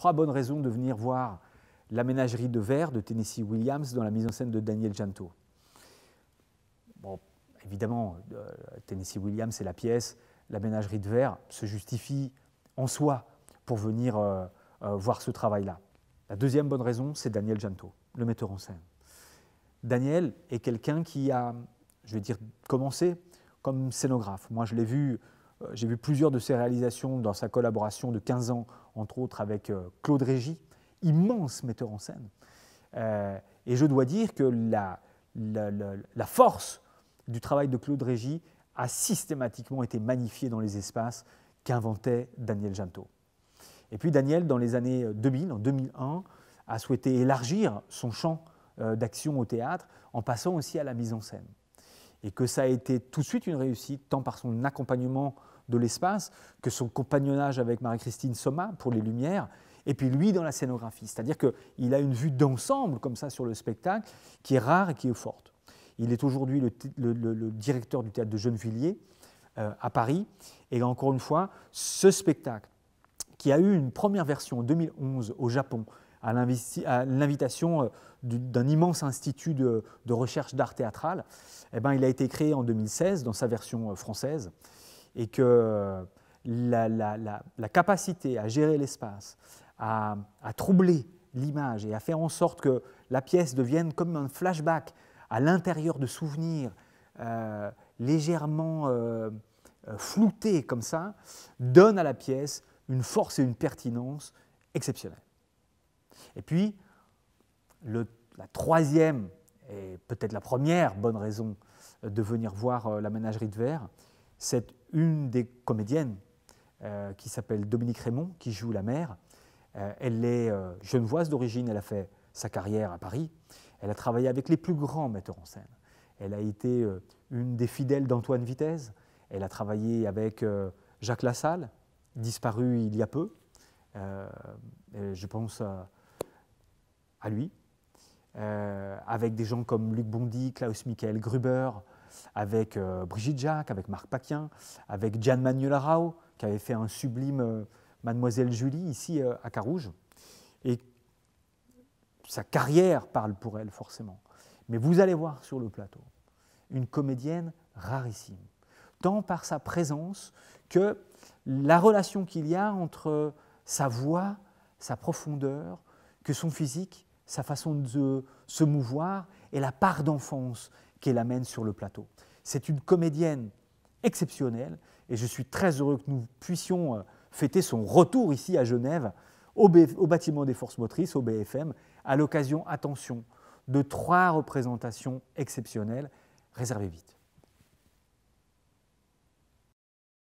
trois bonnes raisons de venir voir La ménagerie de verre de Tennessee Williams dans la mise en scène de Daniel Janto. Bon, évidemment, euh, Tennessee Williams, c'est la pièce. La ménagerie de verre se justifie en soi pour venir euh, euh, voir ce travail-là. La deuxième bonne raison, c'est Daniel Janto, le metteur en scène. Daniel est quelqu'un qui a, je vais dire, commencé comme scénographe. Moi, je l'ai vu euh, j'ai vu plusieurs de ses réalisations dans sa collaboration de 15 ans, entre autres avec euh, Claude Régis, immense metteur en scène. Euh, et je dois dire que la, force du travail de Claude Régis a systématiquement été magnifiée dans les espaces qu'inventait Daniel Janto. Et puis Daniel, dans les années 2000, en 2001, a souhaité élargir son champ d'action au théâtre en passant aussi à la mise en scène et que ça a été tout de suite une réussite, tant par son accompagnement de l'espace que son compagnonnage avec Marie-Christine Soma pour les Lumières, et puis lui dans la scénographie. C'est-à-dire qu'il a une vue d'ensemble comme ça sur le spectacle qui est rare et qui est forte. Il est aujourd'hui le, directeur du théâtre de Gennevilliers euh, à Paris, et encore une fois, ce spectacle qui a eu une première version en 2011 au Japon, à l'invitation euh, d'un immense institut de, recherche d'art théâtral. et eh ben, il a été créé en 2016 dans sa version euh, française et que euh, la, capacité à gérer l'espace, à, troubler l'image et à faire en sorte que la pièce devienne comme un flashback à l'intérieur de souvenirs légèrement floutés comme ça, donne à la pièce une force et une pertinence exceptionnelles. Et puis, la troisième et peut-être la première bonne raison euh, de venir voir euh, la ménagerie de verre, c'est une des comédiennes euh, qui s'appelle Dominique Raymond, qui joue la mère. elle est genevoise d'origine, elle a fait sa carrière à Paris. Elle a travaillé avec les plus grands metteurs en scène. Elle a été une des fidèles d'Antoine Vitesse. Elle a travaillé avec Jacques Lassalle, disparu il y a peu. je pense à lui, euh, avec des gens comme Luc Bondy, Klaus Michael Gruber, avec euh, Brigitte Jacques, avec Marc Paquin, avec Gian Manuel qui avait fait un sublime euh, Mademoiselle Julie ici à Carouge. Et sa carrière parle pour elle, forcément. Mais vous allez voir sur le plateau une comédienne rarissime, tant par sa présence que la relation qu'il y a entre sa voix, sa profondeur, que son physique sa façon de se mouvoir et la part d'enfance qu'elle amène sur le plateau. C'est une comédienne exceptionnelle et je suis très heureux que nous puissions euh, fêter son retour ici à Genève au, au bâtiment des forces motrices, au BFM, à l'occasion, attention, de trois représentations exceptionnelles. Réservez vite.